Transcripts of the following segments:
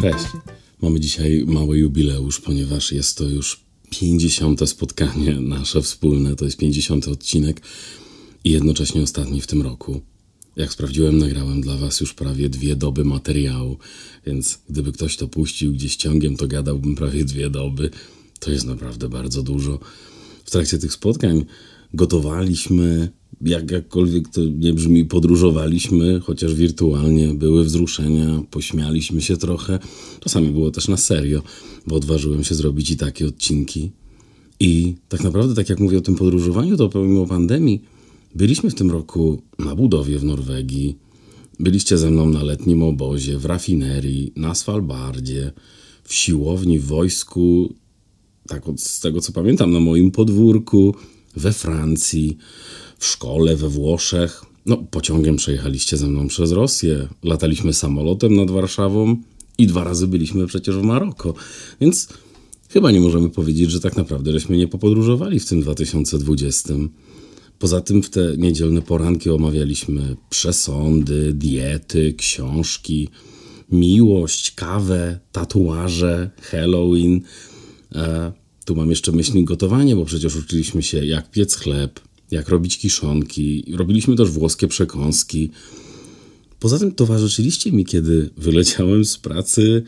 Cześć. Mamy dzisiaj mały jubileusz, ponieważ jest to już 50. spotkanie nasze wspólne, to jest 50. odcinek i jednocześnie ostatni w tym roku. Jak sprawdziłem, nagrałem dla Was już prawie dwie doby materiału, więc gdyby ktoś to puścił gdzieś ciągiem, to gadałbym prawie dwie doby. To jest naprawdę bardzo dużo. W trakcie tych spotkań gotowaliśmy jak, jakkolwiek to nie brzmi, podróżowaliśmy, chociaż wirtualnie, były wzruszenia, pośmialiśmy się trochę. Czasami było też na serio, bo odważyłem się zrobić i takie odcinki. I tak naprawdę, tak jak mówię o tym podróżowaniu, to pomimo pandemii, byliśmy w tym roku na budowie w Norwegii, byliście ze mną na letnim obozie, w rafinerii, na Svalbardzie, w siłowni, w wojsku, tak od, z tego co pamiętam, na moim podwórku, we Francji w szkole, we Włoszech. No, pociągiem przejechaliście ze mną przez Rosję, lataliśmy samolotem nad Warszawą i dwa razy byliśmy przecież w Maroko. Więc chyba nie możemy powiedzieć, że tak naprawdę żeśmy nie popodróżowali w tym 2020. Poza tym w te niedzielne poranki omawialiśmy przesądy, diety, książki, miłość, kawę, tatuaże, Halloween. E, tu mam jeszcze myślnik gotowanie, bo przecież uczyliśmy się jak piec chleb, jak robić kiszonki. Robiliśmy też włoskie przekąski. Poza tym towarzyszyliście mi, kiedy wyleciałem z pracy,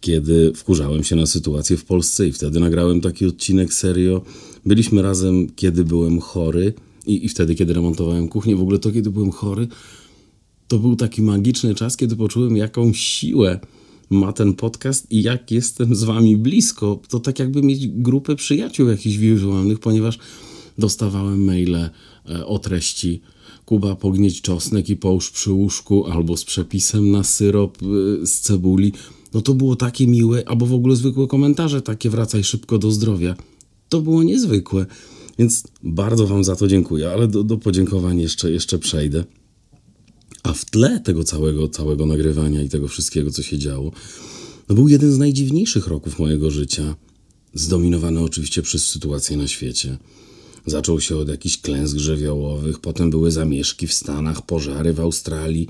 kiedy wkurzałem się na sytuację w Polsce i wtedy nagrałem taki odcinek serio. Byliśmy razem, kiedy byłem chory i, i wtedy, kiedy remontowałem kuchnię. W ogóle to, kiedy byłem chory, to był taki magiczny czas, kiedy poczułem, jaką siłę ma ten podcast i jak jestem z wami blisko. To tak jakby mieć grupę przyjaciół jakichś wirtualnych, ponieważ dostawałem maile e, o treści Kuba pognieć czosnek i połóż przy łóżku albo z przepisem na syrop e, z cebuli. No to było takie miłe, albo w ogóle zwykłe komentarze takie wracaj szybko do zdrowia. To było niezwykłe. Więc bardzo Wam za to dziękuję, ale do, do podziękowań jeszcze, jeszcze przejdę. A w tle tego całego, całego nagrywania i tego wszystkiego, co się działo, no był jeden z najdziwniejszych roków mojego życia, zdominowany oczywiście przez sytuację na świecie. Zaczął się od jakichś klęsk żywiołowych, potem były zamieszki w Stanach, pożary w Australii.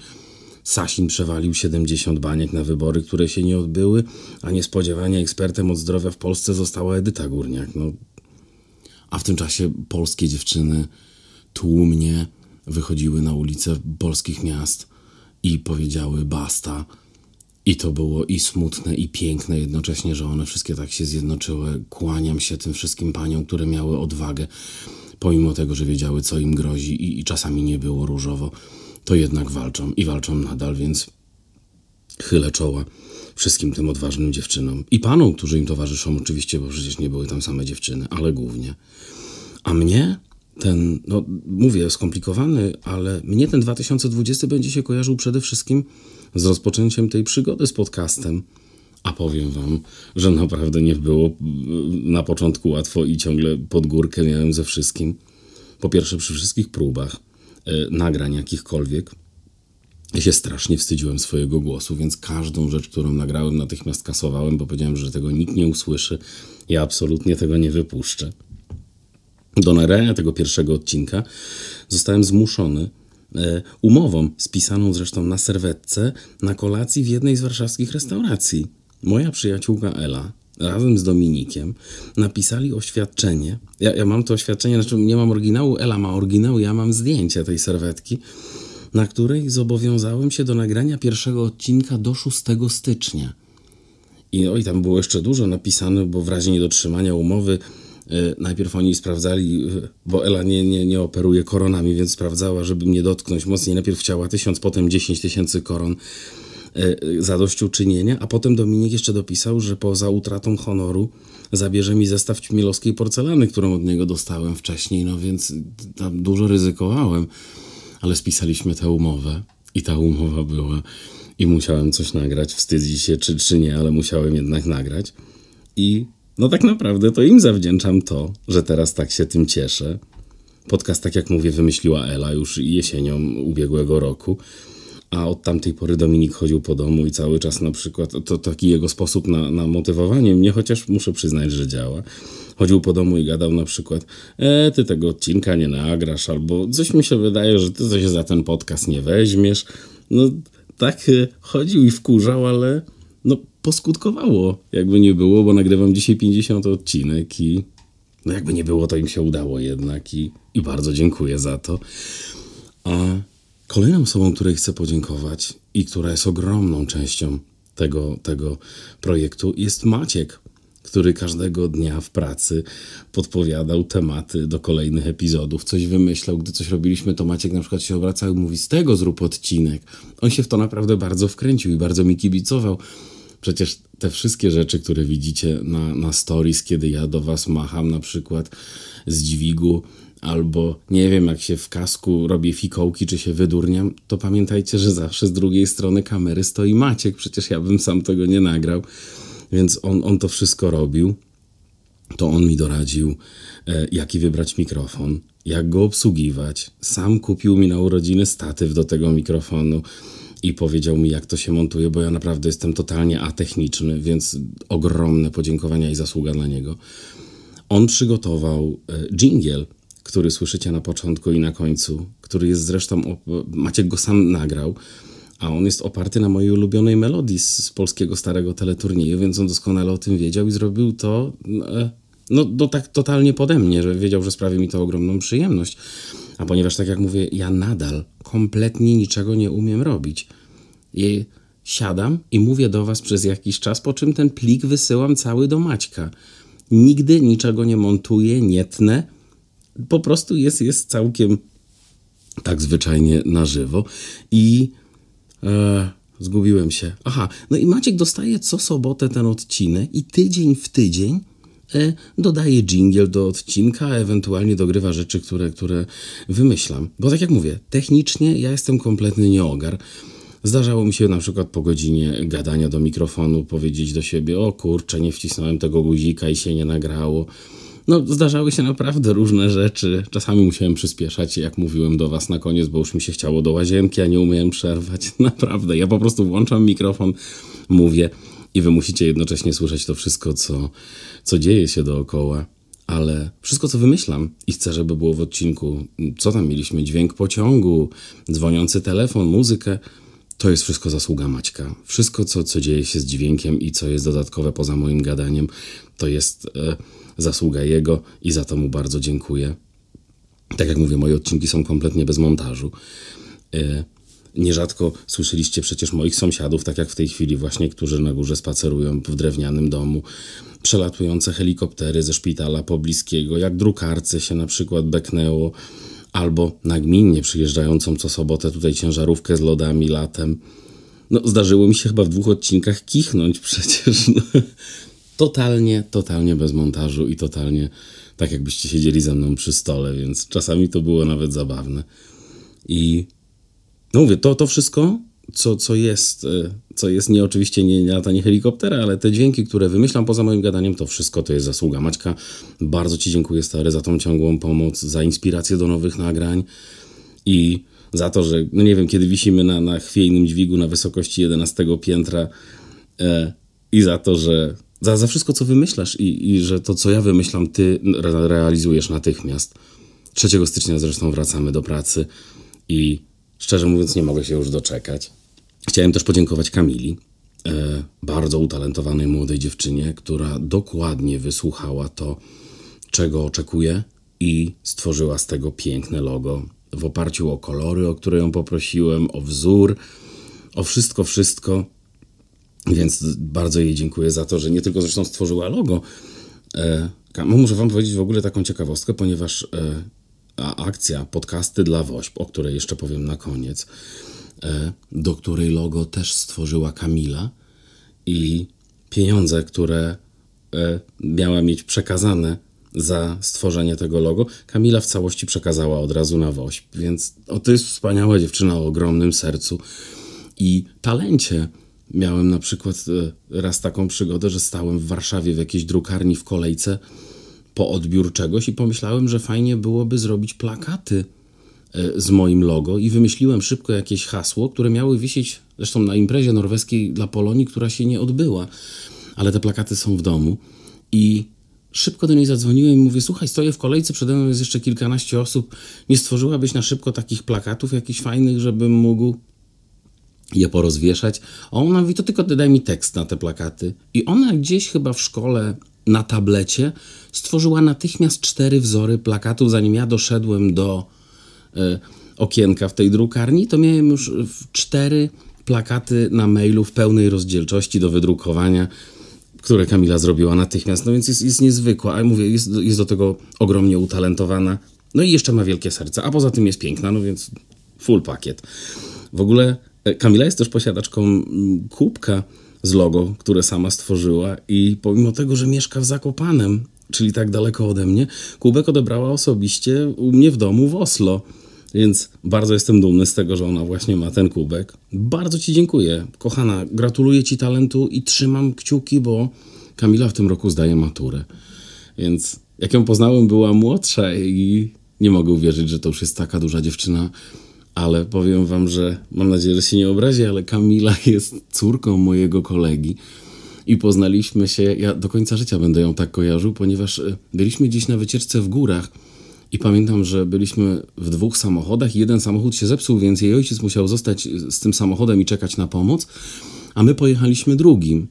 Sasin przewalił 70 baniek na wybory, które się nie odbyły, a niespodziewanie ekspertem od zdrowia w Polsce została Edyta Górniak. No. A w tym czasie polskie dziewczyny tłumnie wychodziły na ulice polskich miast i powiedziały basta. I to było i smutne, i piękne jednocześnie, że one wszystkie tak się zjednoczyły. Kłaniam się tym wszystkim paniom, które miały odwagę, pomimo tego, że wiedziały, co im grozi, i, i czasami nie było różowo, to jednak walczą i walczą nadal, więc chylę czoła wszystkim tym odważnym dziewczynom i panom, którzy im towarzyszą, oczywiście, bo przecież nie były tam same dziewczyny, ale głównie. A mnie ten, no mówię, skomplikowany, ale mnie ten 2020 będzie się kojarzył przede wszystkim z rozpoczęciem tej przygody z podcastem. A powiem Wam, że naprawdę nie było mm, na początku łatwo i ciągle pod górkę miałem ze wszystkim. Po pierwsze, przy wszystkich próbach yy, nagrań jakichkolwiek, ja się strasznie wstydziłem swojego głosu, więc każdą rzecz, którą nagrałem, natychmiast kasowałem, bo powiedziałem, że tego nikt nie usłyszy. Ja absolutnie tego nie wypuszczę do nagrania tego pierwszego odcinka zostałem zmuszony e, umową, spisaną zresztą na serwetce, na kolacji w jednej z warszawskich restauracji. Moja przyjaciółka Ela razem z Dominikiem napisali oświadczenie. Ja, ja mam to oświadczenie, znaczy nie mam oryginału, Ela ma oryginał, ja mam zdjęcie tej serwetki, na której zobowiązałem się do nagrania pierwszego odcinka do 6 stycznia. I oj, tam było jeszcze dużo napisane, bo w razie niedotrzymania umowy E, najpierw oni sprawdzali, e, bo Ela nie, nie, nie operuje koronami, więc sprawdzała, żeby mnie dotknąć mocniej. Najpierw chciała tysiąc, potem dziesięć tysięcy koron e, zadośćuczynienia, a potem Dominik jeszcze dopisał, że poza utratą honoru zabierze mi zestaw mielowskiej porcelany, którą od niego dostałem wcześniej, no więc tam dużo ryzykowałem, ale spisaliśmy tę umowę i ta umowa była i musiałem coś nagrać, wstydzi się czy, czy nie, ale musiałem jednak nagrać i no tak naprawdę to im zawdzięczam to, że teraz tak się tym cieszę. Podcast, tak jak mówię, wymyśliła Ela już jesienią ubiegłego roku, a od tamtej pory Dominik chodził po domu i cały czas na przykład, to taki jego sposób na, na motywowanie mnie, chociaż muszę przyznać, że działa. Chodził po domu i gadał na przykład, e, ty tego odcinka nie nagrasz, albo coś mi się wydaje, że ty coś za ten podcast nie weźmiesz. No tak e, chodził i wkurzał, ale no poskutkowało, jakby nie było, bo nagrywam dzisiaj 50 odcinek i no jakby nie było, to im się udało jednak i, i bardzo dziękuję za to. A kolejną osobą, której chcę podziękować i która jest ogromną częścią tego, tego projektu jest Maciek, który każdego dnia w pracy podpowiadał tematy do kolejnych epizodów, coś wymyślał. Gdy coś robiliśmy, to Maciek na przykład się obracał i mówi: Z tego zrób odcinek. On się w to naprawdę bardzo wkręcił i bardzo mi kibicował. Przecież te wszystkie rzeczy, które widzicie na, na stories, kiedy ja do was macham na przykład z dźwigu, albo nie wiem, jak się w kasku robię fikołki, czy się wydurniam, to pamiętajcie, że zawsze z drugiej strony kamery stoi Maciek, przecież ja bym sam tego nie nagrał, więc on, on to wszystko robił. To on mi doradził, e, jaki wybrać mikrofon, jak go obsługiwać. Sam kupił mi na urodziny statyw do tego mikrofonu i powiedział mi, jak to się montuje, bo ja naprawdę jestem totalnie atechniczny, więc ogromne podziękowania i zasługa dla niego. On przygotował jingle, e, który słyszycie na początku i na końcu, który jest zresztą, Maciek go sam nagrał, a on jest oparty na mojej ulubionej melodii z, polskiego starego teleturnieju, więc on doskonale o tym wiedział i zrobił to e, no, to tak totalnie pode mnie, że wiedział, że sprawi mi to ogromną przyjemność. A ponieważ, tak jak mówię, ja nadal kompletnie niczego nie umiem robić. I siadam i mówię do Was przez jakiś czas, po czym ten plik wysyłam cały do Maćka. Nigdy niczego nie montuję, nie tnę. Po prostu jest, jest całkiem tak zwyczajnie na żywo. I e, zgubiłem się. Aha, no i Maciek dostaje co sobotę ten odcinek i tydzień w tydzień E, dodaję jingle do odcinka, ewentualnie dogrywa rzeczy, które, które wymyślam. Bo tak jak mówię, technicznie ja jestem kompletny nieogar. Zdarzało mi się na przykład po godzinie gadania do mikrofonu powiedzieć do siebie: O kurczę, nie wcisnąłem tego guzika i się nie nagrało. No, zdarzały się naprawdę różne rzeczy. Czasami musiałem przyspieszać, jak mówiłem do Was na koniec, bo już mi się chciało do łazienki, a nie umiałem przerwać. Naprawdę, ja po prostu włączam mikrofon, mówię i wy musicie jednocześnie słyszeć to wszystko, co, co dzieje się dookoła. Ale wszystko, co wymyślam i chcę, żeby było w odcinku, co tam mieliśmy, dźwięk pociągu, dzwoniący telefon, muzykę, to jest wszystko zasługa Maćka. Wszystko, co, co dzieje się z dźwiękiem i co jest dodatkowe poza moim gadaniem, to jest e, zasługa jego i za to mu bardzo dziękuję. Tak jak mówię, moje odcinki są kompletnie bez montażu. E, Nierzadko słyszeliście przecież moich sąsiadów, tak jak w tej chwili właśnie, którzy na górze spacerują w drewnianym domu. Przelatujące helikoptery ze szpitala pobliskiego, jak drukarce się na przykład beknęło, albo nagminnie przyjeżdżającą co sobotę tutaj ciężarówkę z lodami latem. No, zdarzyło mi się chyba w dwóch odcinkach kichnąć przecież. No. Totalnie, totalnie bez montażu i totalnie tak jakbyście siedzieli ze mną przy stole, więc czasami to było nawet zabawne. I no mówię, to, to wszystko, co, co jest, e, co jest nie oczywiście nie, nie latanie helikoptera, ale te dźwięki, które wymyślam poza moim gadaniem, to wszystko to jest zasługa. Maćka, bardzo Ci dziękuję stary za tą ciągłą pomoc, za inspirację do nowych nagrań i za to, że, no nie wiem, kiedy wisimy na, na chwiejnym dźwigu na wysokości 11 piętra e, i za to, że za, za wszystko, co wymyślasz i, i że to, co ja wymyślam, ty re realizujesz natychmiast. 3 stycznia zresztą wracamy do pracy i Szczerze mówiąc, nie mogę się już doczekać. Chciałem też podziękować Kamili, e, bardzo utalentowanej młodej dziewczynie, która dokładnie wysłuchała to, czego oczekuje i stworzyła z tego piękne logo w oparciu o kolory, o które ją poprosiłem, o wzór, o wszystko, wszystko. Więc bardzo jej dziękuję za to, że nie tylko zresztą stworzyła logo. E, no, muszę Wam powiedzieć w ogóle taką ciekawostkę, ponieważ e, akcja Podcasty dla WOŚP, o której jeszcze powiem na koniec, e, do której logo też stworzyła Kamila i pieniądze, które e, miała mieć przekazane za stworzenie tego logo, Kamila w całości przekazała od razu na WOŚP, więc o, to jest wspaniała dziewczyna o ogromnym sercu i talencie. Miałem na przykład e, raz taką przygodę, że stałem w Warszawie w jakiejś drukarni w kolejce po czegoś i pomyślałem, że fajnie byłoby zrobić plakaty e, z moim logo i wymyśliłem szybko jakieś hasło, które miały wisieć zresztą na imprezie norweskiej dla Polonii, która się nie odbyła, ale te plakaty są w domu i szybko do niej zadzwoniłem i mówię, słuchaj, stoję w kolejce, przede mną jest jeszcze kilkanaście osób, nie stworzyłabyś na szybko takich plakatów jakichś fajnych, żebym mógł je porozwieszać. A ona mówi, to tylko daj mi tekst na te plakaty. I ona gdzieś chyba w szkole na tablecie, stworzyła natychmiast cztery wzory plakatów. Zanim ja doszedłem do y, okienka w tej drukarni, to miałem już e, cztery plakaty na mailu w pełnej rozdzielczości do wydrukowania, które Kamila zrobiła natychmiast. No więc jest, jest niezwykła, a mówię, jest, jest do tego ogromnie utalentowana. No i jeszcze ma wielkie serce, a poza tym jest piękna, no więc full pakiet. W ogóle e, Kamila jest też posiadaczką mm, kubka z logo, które sama stworzyła i pomimo tego, że mieszka w Zakopanem, czyli tak daleko ode mnie, kubek odebrała osobiście u mnie w domu w Oslo. Więc bardzo jestem dumny z tego, że ona właśnie ma ten kubek. Bardzo Ci dziękuję. Kochana, gratuluję Ci talentu i trzymam kciuki, bo Kamila w tym roku zdaje maturę. Więc jak ją poznałem, była młodsza i nie mogę uwierzyć, że to już jest taka duża dziewczyna ale powiem wam, że mam nadzieję, że się nie obrazi, ale Kamila jest córką mojego kolegi i poznaliśmy się, ja do końca życia będę ją tak kojarzył, ponieważ e, byliśmy dziś na wycieczce w górach i pamiętam, że byliśmy w dwóch samochodach i jeden samochód się zepsuł, więc jej ojciec musiał zostać z tym samochodem i czekać na pomoc, a my pojechaliśmy drugim.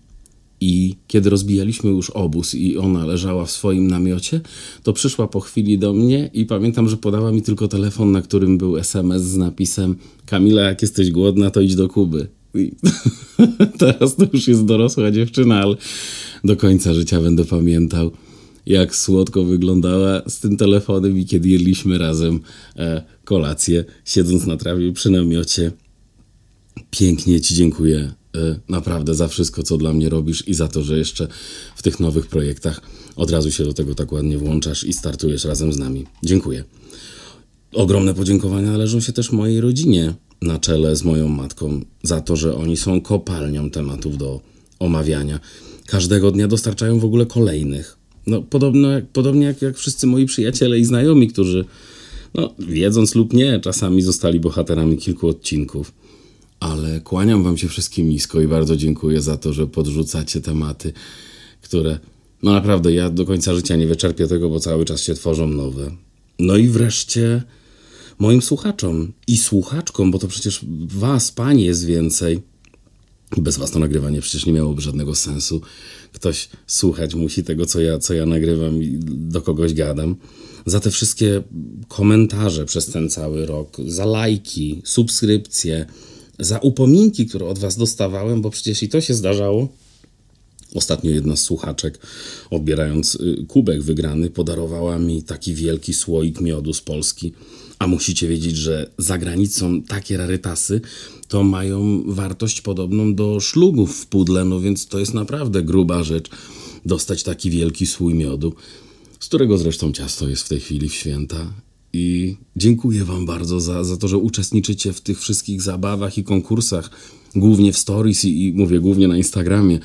I kiedy rozbijaliśmy już obóz i ona leżała w swoim namiocie, to przyszła po chwili do mnie i pamiętam, że podała mi tylko telefon, na którym był SMS z napisem: Kamila, jak jesteś głodna, to idź do Kuby. I teraz to już jest dorosła dziewczyna, ale do końca życia będę pamiętał, jak słodko wyglądała z tym telefonem i kiedy jedliśmy razem e, kolację, siedząc na trawie przy namiocie. Pięknie Ci dziękuję Y, naprawdę za wszystko, co dla mnie robisz i za to, że jeszcze w tych nowych projektach od razu się do tego tak ładnie włączasz i startujesz razem z nami. Dziękuję. Ogromne podziękowania należą się też mojej rodzinie na czele z moją matką za to, że oni są kopalnią tematów do omawiania. Każdego dnia dostarczają w ogóle kolejnych. No, podobno podobnie jak, jak wszyscy moi przyjaciele i znajomi, którzy, no, wiedząc lub nie, czasami zostali bohaterami kilku odcinków ale kłaniam Wam się wszystkim nisko i bardzo dziękuję za to, że podrzucacie tematy, które no naprawdę ja do końca życia nie wyczerpię tego, bo cały czas się tworzą nowe. No i wreszcie moim słuchaczom i słuchaczkom, bo to przecież Was, Pani, jest więcej. Bez Was to nagrywanie przecież nie miałoby żadnego sensu. Ktoś słuchać musi tego, co ja, co ja nagrywam i do kogoś gadam za te wszystkie komentarze przez ten cały rok, za lajki, subskrypcje, za upominki, które od Was dostawałem, bo przecież i to się zdarzało. Ostatnio jedna z słuchaczek, odbierając y, kubek wygrany, podarowała mi taki wielki słoik miodu z Polski. A musicie wiedzieć, że za granicą takie rarytasy to mają wartość podobną do szlugów w pudle, no więc to jest naprawdę gruba rzecz dostać taki wielki słój miodu, z którego zresztą ciasto jest w tej chwili w święta i dziękuję Wam bardzo za, za to, że uczestniczycie w tych wszystkich zabawach i konkursach, głównie w stories i, i mówię głównie na Instagramie,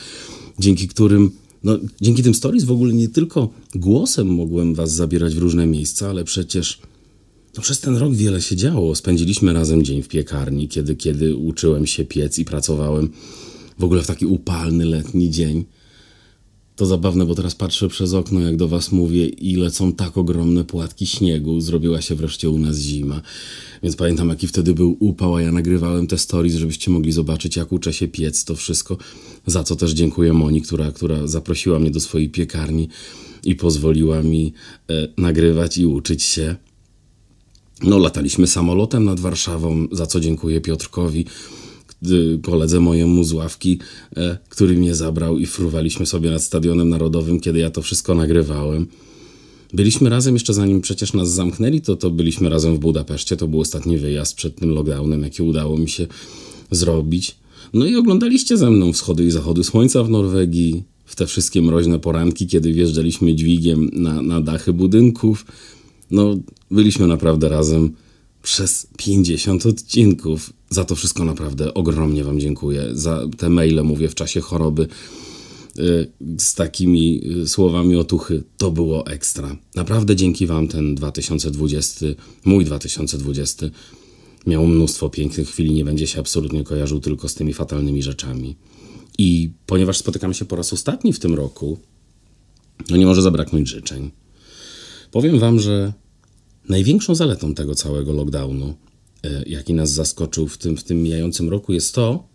dzięki którym no, dzięki tym stories w ogóle nie tylko głosem mogłem was zabierać w różne miejsca, ale przecież no, przez ten rok wiele się działo. Spędziliśmy razem dzień w piekarni, kiedy, kiedy uczyłem się piec i pracowałem w ogóle w taki upalny letni dzień. To zabawne, bo teraz patrzę przez okno, jak do Was mówię, i lecą tak ogromne płatki śniegu. Zrobiła się wreszcie u nas zima. Więc pamiętam, jaki wtedy był upał, a ja nagrywałem te stories, żebyście mogli zobaczyć, jak uczę się piec to wszystko. Za co też dziękuję Moni, która, która zaprosiła mnie do swojej piekarni i pozwoliła mi e, nagrywać i uczyć się. No, lataliśmy samolotem nad Warszawą, za co dziękuję Piotrkowi koledze y, mojemu z ławki, e, który mnie zabrał i fruwaliśmy sobie nad Stadionem Narodowym, kiedy ja to wszystko nagrywałem. Byliśmy razem jeszcze zanim przecież nas zamknęli, to, to byliśmy razem w Budapeszcie. To był ostatni wyjazd przed tym lockdownem, jaki udało mi się zrobić. No i oglądaliście ze mną wschody i zachody słońca w Norwegii, w te wszystkie mroźne poranki, kiedy wjeżdżaliśmy dźwigiem na, na dachy budynków. No, byliśmy naprawdę razem przez 50 odcinków za to wszystko naprawdę ogromnie Wam dziękuję. Za te maile mówię w czasie choroby y, z takimi y, słowami otuchy. To było ekstra. Naprawdę dzięki Wam ten 2020, mój 2020, miał mnóstwo pięknych chwil nie będzie się absolutnie kojarzył tylko z tymi fatalnymi rzeczami. I ponieważ spotykamy się po raz ostatni w tym roku, no nie może zabraknąć życzeń. Powiem Wam, że największą zaletą tego całego lockdownu E, jaki nas zaskoczył w tym, w tym mijającym roku, jest to,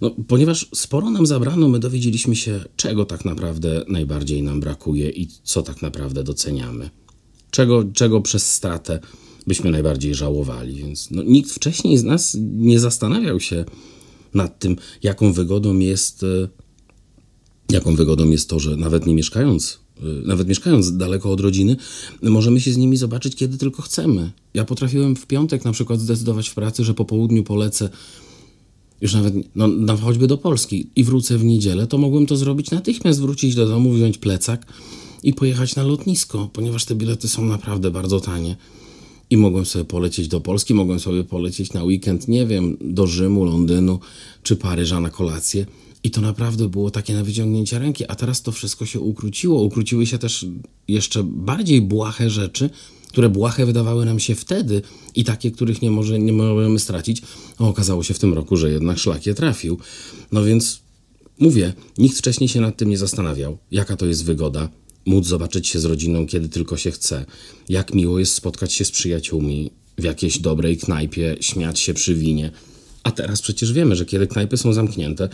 no, ponieważ sporo nam zabrano, my dowiedzieliśmy się, czego tak naprawdę najbardziej nam brakuje i co tak naprawdę doceniamy. Czego, czego przez stratę byśmy najbardziej żałowali. Więc no, nikt wcześniej z nas nie zastanawiał się nad tym, jaką wygodą jest, e, jaką wygodą jest to, że nawet nie mieszkając Y, nawet mieszkając daleko od rodziny, możemy się z nimi zobaczyć, kiedy tylko chcemy. Ja potrafiłem w piątek na przykład zdecydować w pracy, że po południu polecę już nawet no, no, choćby do Polski i wrócę w niedzielę, to mogłem to zrobić natychmiast, wrócić do domu, wziąć plecak i pojechać na lotnisko, ponieważ te bilety są naprawdę bardzo tanie. I mogłem sobie polecieć do Polski, mogłem sobie polecieć na weekend, nie wiem, do Rzymu, Londynu czy Paryża na kolację i to naprawdę było takie na wyciągnięcie ręki, a teraz to wszystko się ukróciło. Ukróciły się też jeszcze bardziej błahe rzeczy, które błahe wydawały nam się wtedy i takie, których nie, może, nie możemy stracić. A okazało się w tym roku, że jednak szlak je trafił. No więc mówię, nikt wcześniej się nad tym nie zastanawiał, jaka to jest wygoda, móc zobaczyć się z rodziną, kiedy tylko się chce, jak miło jest spotkać się z przyjaciółmi w jakiejś dobrej knajpie, śmiać się przy winie. A teraz przecież wiemy, że kiedy knajpy są zamknięte,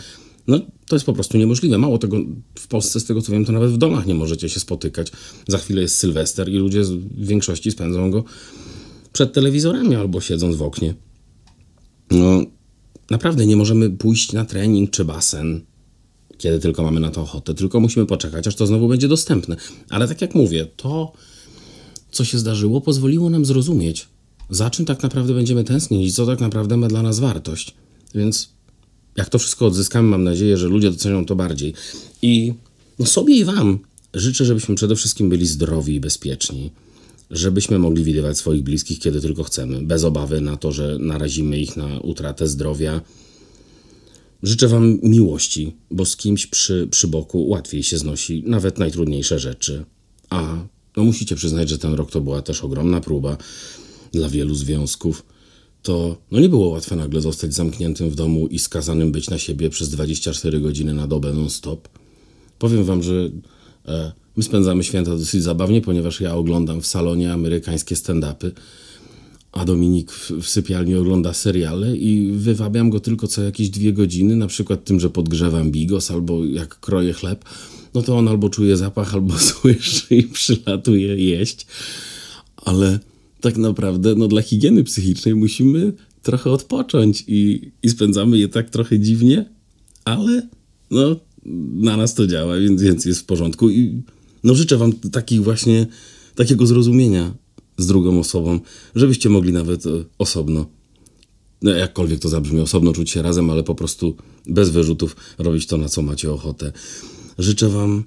no, to jest po prostu niemożliwe. Mało tego, w Polsce, z tego co wiem, to nawet w domach nie możecie się spotykać. Za chwilę jest Sylwester i ludzie w większości spędzą go przed telewizorami albo siedząc w oknie. No, naprawdę nie możemy pójść na trening czy basen, kiedy tylko mamy na to ochotę, tylko musimy poczekać, aż to znowu będzie dostępne. Ale tak jak mówię, to, co się zdarzyło, pozwoliło nam zrozumieć, za czym tak naprawdę będziemy tęsknić i co tak naprawdę ma dla nas wartość. Więc jak to wszystko odzyskamy, mam nadzieję, że ludzie docenią to bardziej. I no sobie i Wam życzę, żebyśmy przede wszystkim byli zdrowi i bezpieczni, żebyśmy mogli widywać swoich bliskich, kiedy tylko chcemy, bez obawy na to, że narazimy ich na utratę zdrowia. Życzę Wam miłości, bo z kimś przy, przy boku łatwiej się znosi nawet najtrudniejsze rzeczy. A no musicie przyznać, że ten rok to była też ogromna próba dla wielu związków to no nie było łatwe nagle zostać zamkniętym w domu i skazanym być na siebie przez 24 godziny na dobę non-stop. Powiem wam, że e, my spędzamy święta dosyć zabawnie, ponieważ ja oglądam w salonie amerykańskie stand-upy, a Dominik w, w sypialni ogląda seriale i wywabiam go tylko co jakieś dwie godziny, na przykład tym, że podgrzewam bigos albo jak kroję chleb, no to on albo czuje zapach, albo słyszy i przylatuje jeść. Ale tak naprawdę no, dla higieny psychicznej musimy trochę odpocząć i, i spędzamy je tak trochę dziwnie, ale no, na nas to działa, więc, więc jest w porządku. I no, życzę Wam takich właśnie takiego zrozumienia z drugą osobą, żebyście mogli nawet e, osobno, no jakkolwiek to zabrzmi, osobno czuć się razem, ale po prostu bez wyrzutów robić to, na co macie ochotę. Życzę Wam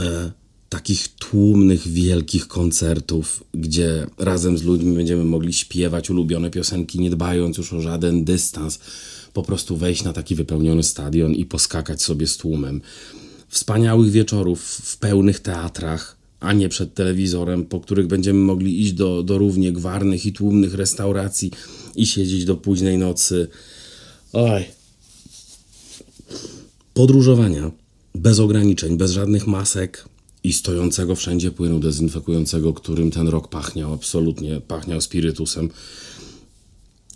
e, takich tłumnych, wielkich koncertów, gdzie razem z ludźmi będziemy mogli śpiewać ulubione piosenki, nie dbając już o żaden dystans, po prostu wejść na taki wypełniony stadion i poskakać sobie z tłumem. Wspaniałych wieczorów w pełnych teatrach, a nie przed telewizorem, po których będziemy mogli iść do, do równie gwarnych i tłumnych restauracji i siedzieć do późnej nocy. Oj. Podróżowania bez ograniczeń, bez żadnych masek, i stojącego wszędzie płynu dezynfekującego, którym ten rok pachniał absolutnie, pachniał spirytusem.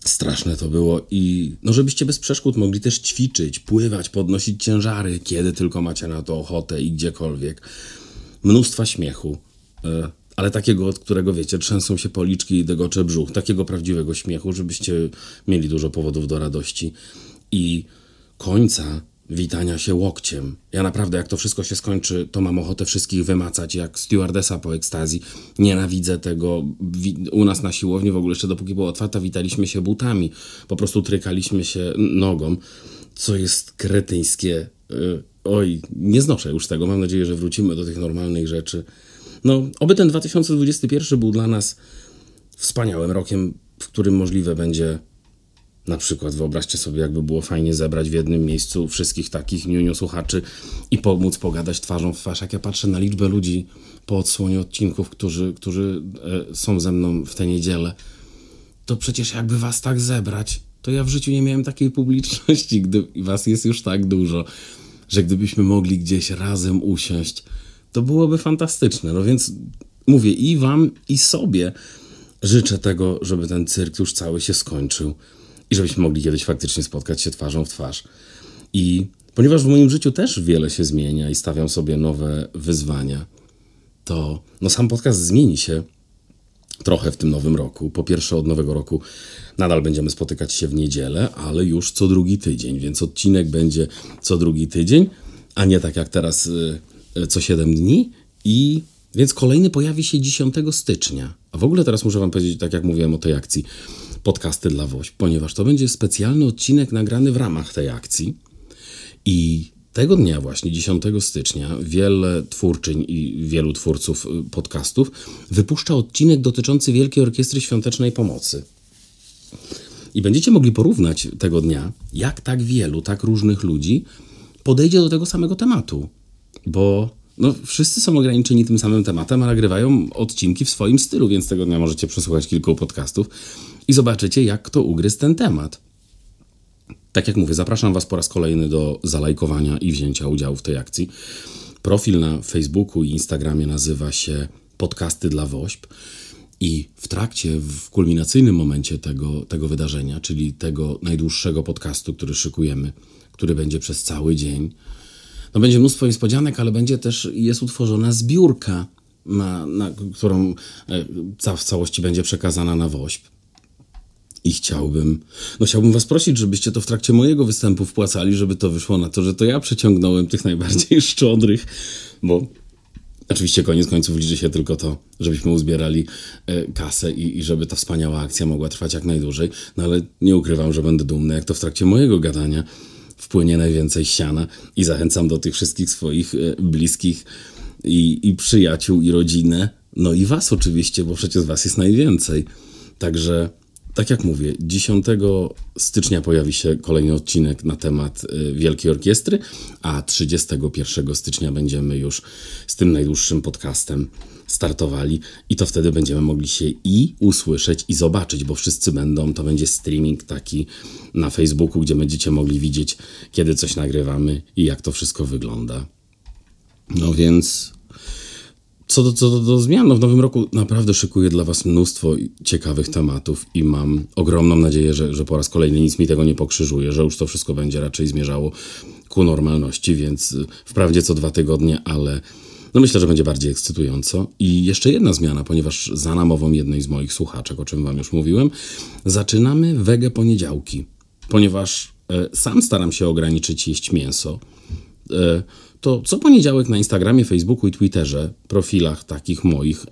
Straszne to było i no żebyście bez przeszkód mogli też ćwiczyć, pływać, podnosić ciężary, kiedy tylko macie na to ochotę i gdziekolwiek. Mnóstwa śmiechu, e, ale takiego, od którego wiecie, trzęsą się policzki i degocze brzuch, takiego prawdziwego śmiechu, żebyście mieli dużo powodów do radości i końca witania się łokciem. Ja naprawdę, jak to wszystko się skończy, to mam ochotę wszystkich wymacać, jak stewardesa po ekstazji. Nienawidzę tego. U nas na siłowni w ogóle jeszcze dopóki była otwarta, witaliśmy się butami. Po prostu trykaliśmy się nogą, co jest kretyńskie. Y, oj, nie znoszę już tego. Mam nadzieję, że wrócimy do tych normalnych rzeczy. No, oby ten 2021 był dla nas wspaniałym rokiem, w którym możliwe będzie na przykład wyobraźcie sobie, jakby było fajnie zebrać w jednym miejscu wszystkich takich niuniu słuchaczy i pomóc pogadać twarzą w twarz. Jak ja patrzę na liczbę ludzi po odsłonie odcinków, którzy, którzy e, są ze mną w tę niedzielę, to przecież jakby was tak zebrać, to ja w życiu nie miałem takiej publiczności, gdy was jest już tak dużo, że gdybyśmy mogli gdzieś razem usiąść, to byłoby fantastyczne. No więc mówię i wam, i sobie życzę tego, żeby ten cyrk już cały się skończył żebyśmy mogli kiedyś faktycznie spotkać się twarzą w twarz. I ponieważ w moim życiu też wiele się zmienia i stawiam sobie nowe wyzwania, to no, sam podcast zmieni się trochę w tym nowym roku. Po pierwsze, od nowego roku nadal będziemy spotykać się w niedzielę, ale już co drugi tydzień, więc odcinek będzie co drugi tydzień, a nie tak jak teraz y, y, co 7 dni. I więc kolejny pojawi się 10 stycznia. A w ogóle teraz muszę Wam powiedzieć, tak jak mówiłem o tej akcji podcasty dla WOŚ, ponieważ to będzie specjalny odcinek nagrany w ramach tej akcji. I tego dnia, właśnie 10 stycznia, wiele twórczyń i wielu twórców y, podcastów wypuszcza odcinek dotyczący Wielkiej Orkiestry Świątecznej Pomocy. I będziecie mogli porównać tego dnia, jak tak wielu, tak różnych ludzi podejdzie do tego samego tematu. Bo no, wszyscy są ograniczeni tym samym tematem, ale nagrywają odcinki w swoim stylu, więc tego dnia możecie przesłuchać kilku podcastów i zobaczycie, jak to ugryzł ten temat. Tak jak mówię, zapraszam Was po raz kolejny do zalajkowania i wzięcia udziału w tej akcji. Profil na Facebooku i Instagramie nazywa się Podcasty dla WOŚP. I w trakcie, w kulminacyjnym momencie tego, tego wydarzenia, czyli tego najdłuższego podcastu, który szykujemy, który będzie przez cały dzień, no będzie mnóstwo niespodzianek, ale będzie też, jest utworzona zbiórka, na, na, którą e, ca, w całości będzie przekazana na WOŚP. I chciałbym, no chciałbym was prosić, żebyście to w trakcie mojego występu wpłacali, żeby to wyszło na to, że to ja przeciągnąłem tych najbardziej szczodrych, bo Oczywiście koniec końców liczy się tylko to, żebyśmy uzbierali e, kasę i, i, żeby ta wspaniała akcja mogła trwać jak najdłużej, no ale nie ukrywam, że będę dumny, jak to w trakcie mojego gadania wpłynie najwięcej siana i zachęcam do tych wszystkich swoich e, bliskich i, i przyjaciół i rodzinę, no i was oczywiście, bo przecież was jest najwięcej. Także tak jak mówię, 10 stycznia pojawi się kolejny odcinek na temat y, Wielkiej Orkiestry, a 31 stycznia będziemy już z tym najdłuższym podcastem startowali i to wtedy będziemy mogli się i usłyszeć i zobaczyć, bo wszyscy będą, to będzie streaming taki na Facebooku, gdzie będziecie mogli widzieć, kiedy coś nagrywamy i jak to wszystko wygląda. No więc co do, co do, do zmian, no w nowym roku naprawdę szykuję dla Was mnóstwo ciekawych tematów i mam ogromną nadzieję, że, że po raz kolejny nic mi tego nie pokrzyżuje, że już to wszystko będzie raczej zmierzało ku normalności, więc y, wprawdzie co dwa tygodnie, ale no myślę, że będzie bardziej ekscytująco. I jeszcze jedna zmiana, ponieważ za namową jednej z moich słuchaczek, o czym Wam już mówiłem, zaczynamy wege poniedziałki, ponieważ e, sam staram się ograniczyć jeść mięso. E, to co poniedziałek na Instagramie, Facebooku i Twitterze, profilach takich moich, y,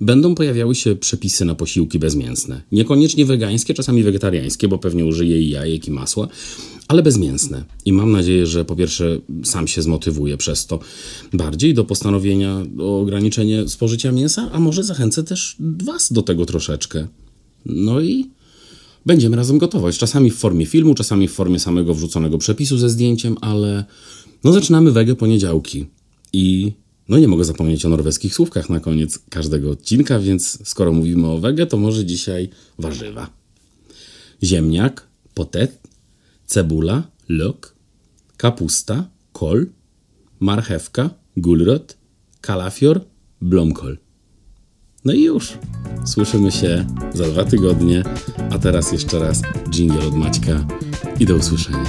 będą pojawiały się przepisy na posiłki bezmięsne. Niekoniecznie wegańskie, czasami wegetariańskie, bo pewnie użyję i jajek i masła, ale bezmięsne. I mam nadzieję, że po pierwsze sam się zmotywuję przez to bardziej do postanowienia o ograniczenie spożycia mięsa, a może zachęcę też Was do tego troszeczkę. No i będziemy razem gotować. Czasami w formie filmu, czasami w formie samego wrzuconego przepisu ze zdjęciem, ale no zaczynamy wege poniedziałki i no nie mogę zapomnieć o norweskich słówkach na koniec każdego odcinka, więc skoro mówimy o wege, to może dzisiaj warzywa. Ziemniak, potet, cebula, lok, kapusta, kol, marchewka, gulrot, kalafior, blomkol. No i już. Słyszymy się za dwa tygodnie, a teraz jeszcze raz jingle od Maćka i do usłyszenia.